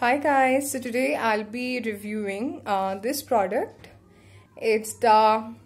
Hi guys, so today I'll be reviewing uh, this product. It's the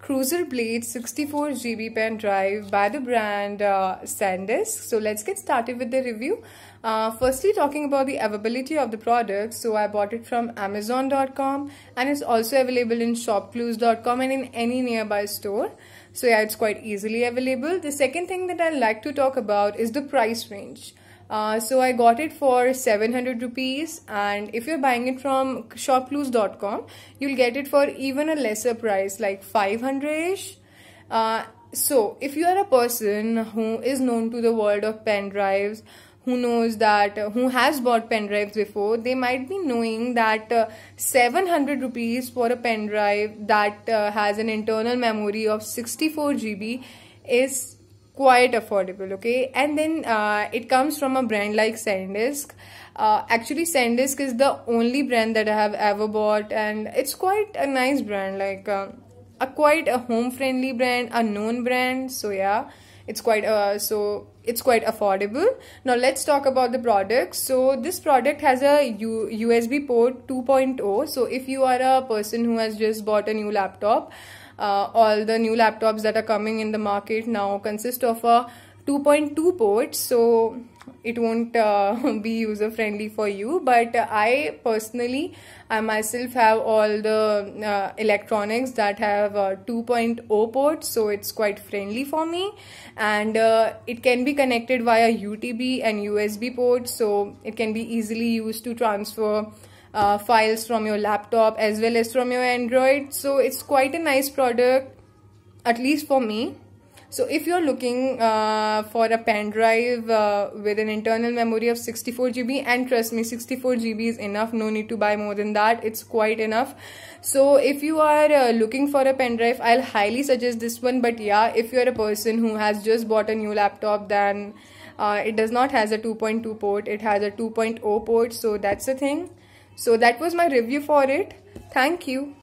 Cruiser Blade 64 GB pen drive by the brand uh, SanDisk. So let's get started with the review. Uh, firstly, talking about the availability of the product. So I bought it from Amazon.com and it's also available in ShopClues.com and in any nearby store. So yeah, it's quite easily available. The second thing that I like to talk about is the price range. Uh, so I got it for 700 rupees and if you're buying it from shoploose.com you'll get it for even a lesser price like 500ish. Uh, so if you are a person who is known to the world of pen drives, who knows that uh, who has bought pen drives before they might be knowing that uh, 700 rupees for a pen drive that uh, has an internal memory of 64 GB is quite affordable okay and then uh, it comes from a brand like sandisk uh, actually sandisk is the only brand that i have ever bought and it's quite a nice brand like uh, a quite a home friendly brand a known brand so yeah it's quite uh, so it's quite affordable now let's talk about the product so this product has a U usb port 2.0 so if you are a person who has just bought a new laptop uh, all the new laptops that are coming in the market now consist of a 2.2 port so it won't uh, be user friendly for you but uh, i personally i myself have all the uh, electronics that have 2.0 ports so it's quite friendly for me and uh, it can be connected via utb and usb ports so it can be easily used to transfer uh, files from your laptop as well as from your Android. So it's quite a nice product, at least for me. So if you're looking uh, for a pen drive uh, with an internal memory of 64GB and trust me 64GB is enough no need to buy more than that it's quite enough so if you are uh, looking for a pen drive I'll highly suggest this one but yeah if you're a person who has just bought a new laptop then uh, it does not has a 2.2 port it has a 2.0 port so that's the thing so that was my review for it. Thank you.